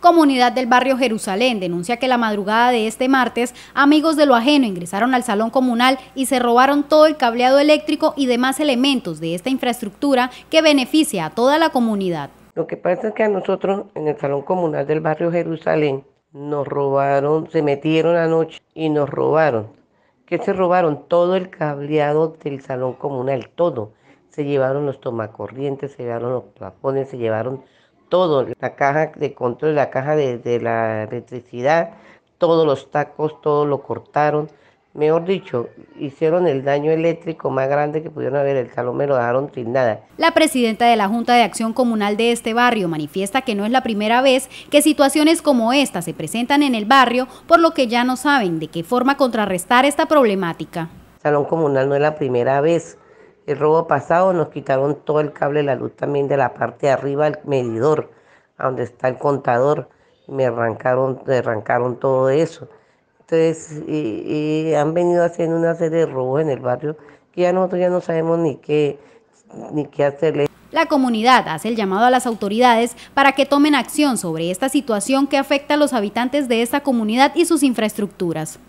Comunidad del barrio Jerusalén denuncia que la madrugada de este martes, amigos de lo ajeno ingresaron al salón comunal y se robaron todo el cableado eléctrico y demás elementos de esta infraestructura que beneficia a toda la comunidad. Lo que pasa es que a nosotros en el salón comunal del barrio Jerusalén nos robaron, se metieron anoche y nos robaron. Que se robaron todo el cableado del salón comunal, todo. Se llevaron los tomacorrientes, se llevaron los tapones, se llevaron todo, la caja de control, la caja de, la electricidad, todos los tacos, todo lo cortaron. Mejor dicho, hicieron el daño eléctrico más grande que pudieron haber, el salón me lo dejaron sin La presidenta de la Junta de Acción Comunal de este barrio manifiesta que no es la primera vez que situaciones como esta se presentan en el barrio, por lo que ya no saben de qué forma contrarrestar esta problemática. Salón Comunal no es la primera vez el robo pasado nos quitaron todo el cable de la luz también de la parte de arriba del medidor, donde está el contador. Me arrancaron, me arrancaron todo eso. Entonces, han venido haciendo una serie de robos en el barrio que ya nosotros ya no sabemos ni qué, ni qué hacerle. La comunidad hace el llamado a las autoridades para que tomen acción sobre esta situación que afecta a los habitantes de esta comunidad y sus infraestructuras.